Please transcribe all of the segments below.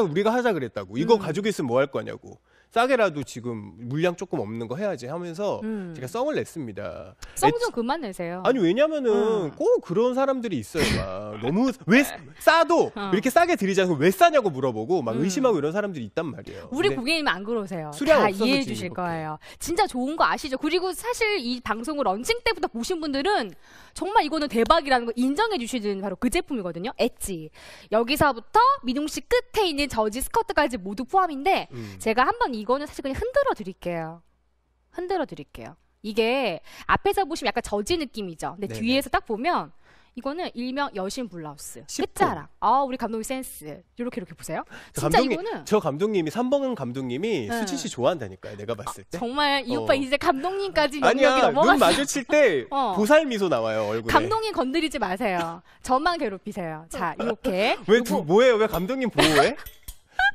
우리가 하자 그랬다고. 이거 음. 가지고 있으면 뭐 할 거냐고. 싸게라도 지금 물량 조금 없는 거 해야지 하면서 음. 제가 썽을 냈습니다. 썽좀 그만 내세요. 아니 왜냐면은 어. 꼭 그런 사람들이 있어요. 막 너무 왜 네. 싸도 어. 이렇게 싸게 드리지않고왜 싸냐고 물어보고 막 음. 의심하고 이런 사람들이 있단 말이에요. 우리 고객님 안 그러세요. 다 이해해 주실 거예요. 진짜 좋은 거 아시죠? 그리고 사실 이 방송을 런칭 때부터 보신 분들은 정말 이거는 대박이라는 거 인정해 주시는 바로 그 제품이거든요. 엣지. 여기서부터 민웅 씨 끝에 있는 저지 스커트까지 모두 포함인데 음. 제가 한번 이 이거는 사실 그냥 흔들어 드릴게요. 흔들어 드릴게요. 이게 앞에서 보시면 약간 저지 느낌이죠. 근데 네네. 뒤에서 딱 보면 이거는 일명 여신 블라우스 10호. 끝자락. 아 우리 감독님 센스. 이렇게 이렇게 보세요. 진짜 감독님, 이거는 저 감독님이 3번 감독님이 네. 수진 씨 좋아한다니까요. 내가 봤을 때. 아, 정말 이 오빠 어. 이제 감독님까지 영역이 넘어갔어요. 눈 마주칠 때 어. 보살 미소 나와요 얼굴에. 감독님 건드리지 마세요. 저만 괴롭히세요. 자 이렇게. 왜 두, 뭐예요? 왜 감독님 보호해?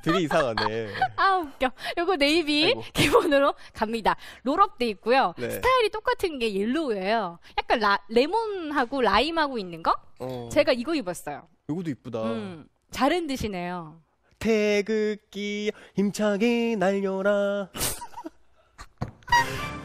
되게 이상하네. 아 웃겨. 요거 네이비 아이고. 기본으로 갑니다. 롤업돼 있고요. 네. 스타일이 똑같은 게 옐로우예요. 약간 라, 레몬하고 라임하고 있는 거? 어. 제가 이거 입었어요. 요거도 이쁘다. 음, 잘은 드시네요. 태극기 힘차게 날려라.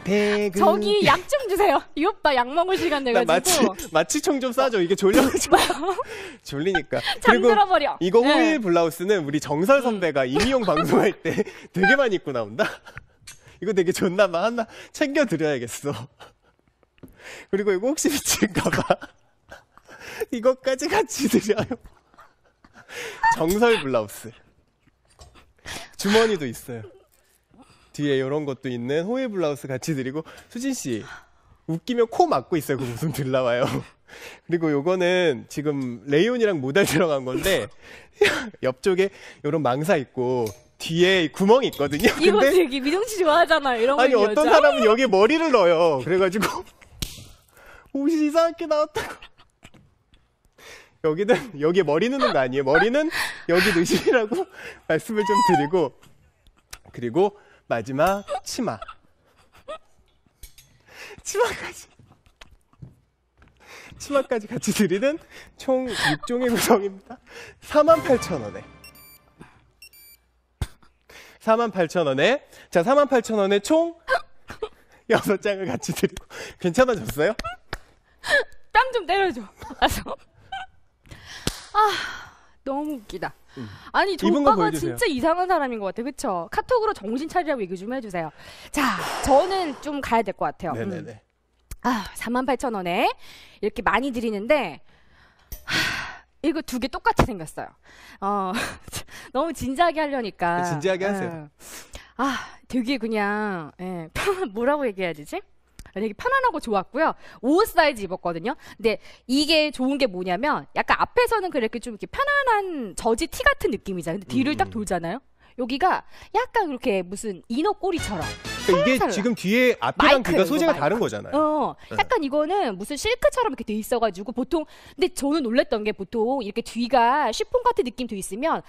배그. 저기 약 좀 주세요. 이 오빠 약 먹을 시간 돼가지고. 마치 마취총 좀 싸줘. 이게 졸려가지고 졸리니까. 잠들어버려. 이거 네. 호일 네. 블라우스는 우리 정설 음. 선배가 이미용 방송할 때 되게 많이 입고 나온다. 이거 되게 좋나 봐. 하나 챙겨 드려야겠어. 그리고 이거 혹시 미칠까봐 이것까지 같이 드려요. 정설 블라우스. 주머니도 있어요. 뒤에 이런 것도 있는 호의 블라우스 같이 드리고 수진 씨 웃기면 코 막고 있어요. 그 웃음 들 나와요. 그리고 요거는 지금 레이온이랑 모델 들어간 건데 옆쪽에 이런 망사 있고 뒤에 구멍이 있거든요. 이거 근데 되게 미정씨 좋아하잖아 이런 아니 어떤 여자. 사람은 여기에 머리를 넣어요. 그래가지고 옷이 이상하게 나왔다고. 여기는 여기에 머리 넣는 거 아니에요. 머리는 여기 넣으시라고 말씀을 좀 드리고 그리고 마지막 치마. 치마까지. 치마까지 같이 드리는 총 6종의 구성입니다. 48,000원에. 48,000원에. 자, 48,000원에 총 6장을 같이 드리고. 괜찮아졌어요? 땀좀 때려줘. 아, 너무 웃기다. 음. 아니 조 오빠가 진짜 이상한 사람인 것 같아요. 그쵸? 카톡으로 정신 차리라고 얘기 좀 해주세요. 자, 저는 좀 가야 될 것 같아요. 음. 아, 48,000원에 이렇게 많이 드리는데 하, 이거 두 개 똑같이 생겼어요. 어, 너무 진지하게 하려니까. 진지하게 하세요. 에. 예. 아, 되게 그냥 예, 뭐라고 얘기해야 되지? 되게 편안하고 좋았고요. 5 사이즈 입었거든요. 근데 이게 좋은 게 뭐냐면 약간 앞에서는 그렇게 좀 이렇게 편안한 저지 티 같은 느낌이잖아요. 근데 뒤를 딱 음. 돌잖아요. 여기가 약간 이렇게 무슨 이너 꼬리처럼 그러니까 이게 지금 뒤에 앞이랑 그가 소재가 마이크. 다른 거잖아요. 어, 네. 약간 네. 이거는 무슨 실크처럼 이렇게 돼 있어가지고 보통 근데 저는 놀랬던 게 보통 이렇게 뒤가 쉬폰 같은 느낌 도 있으면.